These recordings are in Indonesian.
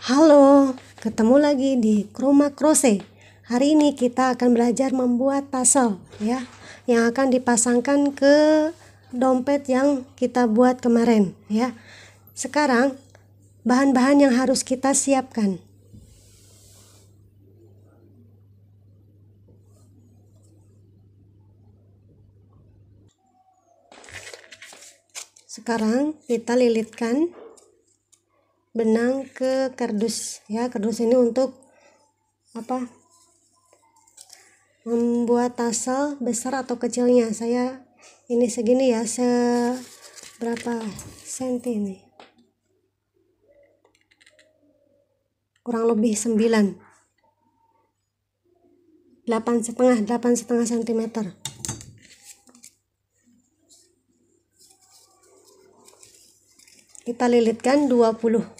Halo, ketemu lagi di Kroma Crochet. Hari ini kita akan belajar membuat tassel ya, yang akan dipasangkan ke dompet yang kita buat kemarin ya. Sekarang bahan-bahan yang harus kita siapkan. Sekarang kita lilitkan benang ke kardus ya kardus ini untuk apa membuat tassel besar atau kecilnya saya ini segini ya seberapa senti ini kurang lebih 9 8 setengah 8 setengah sentimeter kita lilitkan 20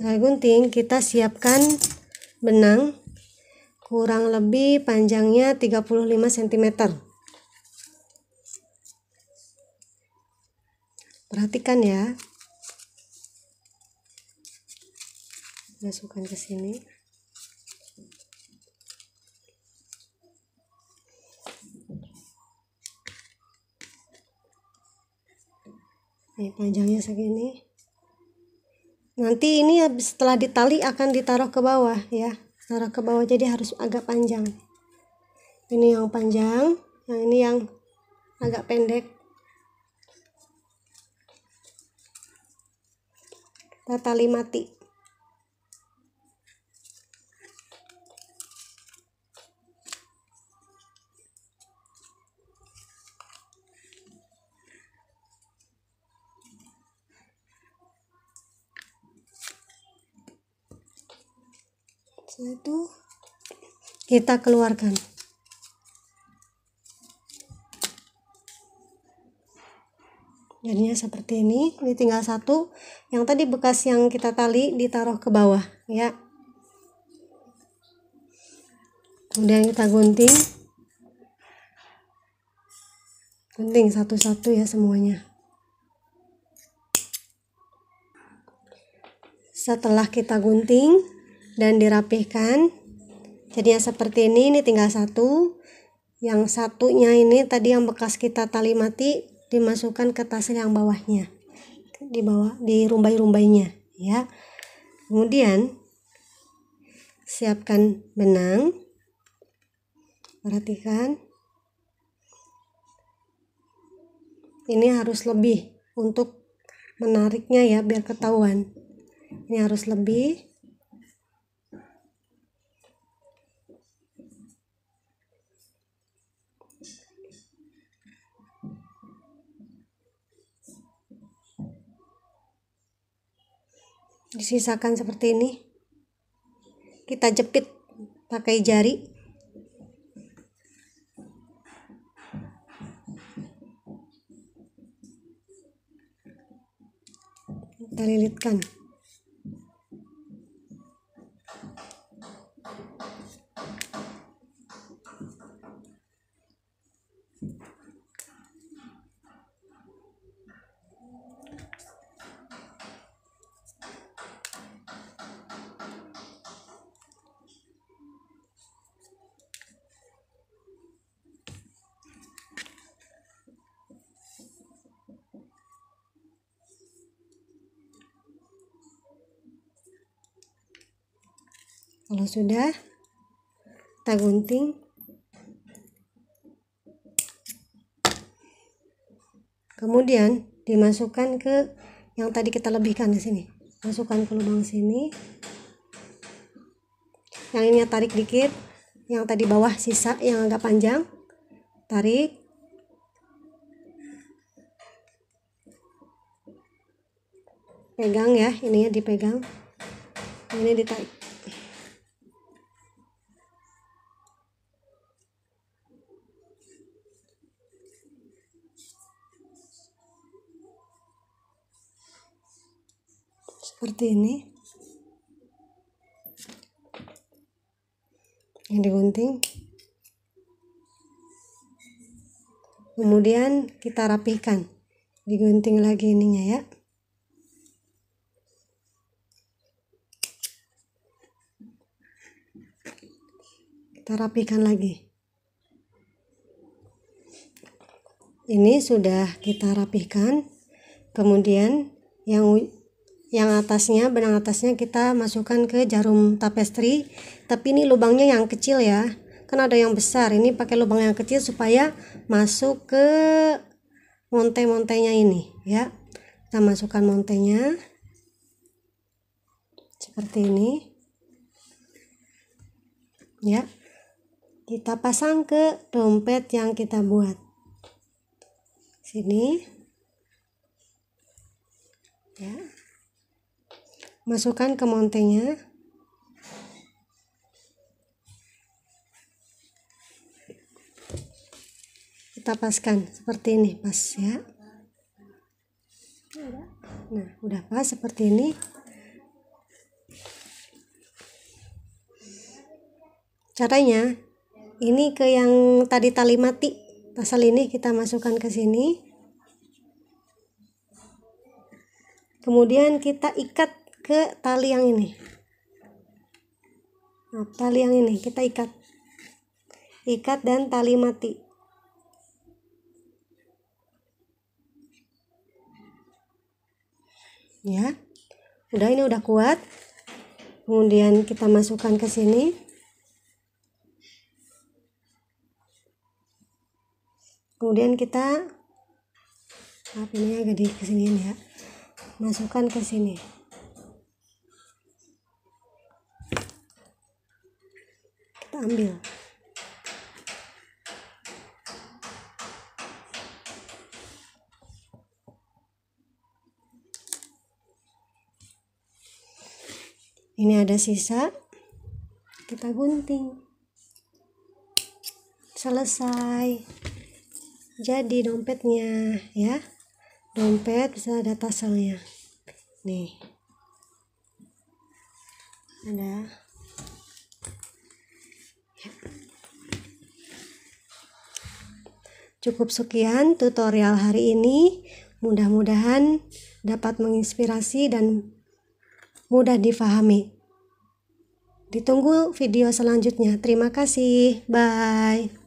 setelah gunting kita siapkan benang kurang lebih panjangnya 35 cm perhatikan ya masukkan ke sini ini panjangnya segini nanti ini ya, setelah ditali akan ditaruh ke bawah ya taruh ke bawah jadi harus agak panjang ini yang panjang yang nah, ini yang agak pendek kita tali mati setelah itu kita keluarkan jadinya seperti ini ini tinggal satu yang tadi bekas yang kita tali ditaruh ke bawah ya kemudian kita gunting gunting satu-satu ya semuanya setelah kita gunting dan dirapihkan jadinya seperti ini ini tinggal satu yang satunya ini tadi yang bekas kita tali mati dimasukkan ke tas yang bawahnya di bawah di rumbai-rumbainya ya kemudian siapkan benang perhatikan ini harus lebih untuk menariknya ya biar ketahuan ini harus lebih disisakan seperti ini kita jepit pakai jari kita lilitkan kalau sudah kita gunting kemudian dimasukkan ke yang tadi kita lebihkan di sini masukkan ke lubang sini yang ini tarik dikit yang tadi bawah sisa yang agak panjang tarik pegang ya ininya dipegang ini ditarik seperti ini yang digunting kemudian kita rapihkan digunting lagi ininya ya kita rapikan lagi ini sudah kita rapihkan kemudian yang yang atasnya benang atasnya kita masukkan ke jarum tapestri tapi ini lubangnya yang kecil ya kan ada yang besar ini pakai lubang yang kecil supaya masuk ke monte-montenya ini ya kita masukkan montenya seperti ini ya kita pasang ke dompet yang kita buat sini ya masukkan ke montenya kita paskan seperti ini pas ya nah udah pas seperti ini caranya ini ke yang tadi tali mati pasal ini kita masukkan ke sini kemudian kita ikat ke tali yang ini nah tali yang ini kita ikat ikat dan tali mati ya udah ini udah kuat kemudian kita masukkan ke sini kemudian kita apinya ini agak di sini ya masukkan ke sini ambil ini ada sisa kita gunting selesai jadi dompetnya ya dompet bisa ada taselnya nih ada Cukup sekian tutorial hari ini. Mudah-mudahan dapat menginspirasi dan mudah difahami. Ditunggu video selanjutnya. Terima kasih. Bye.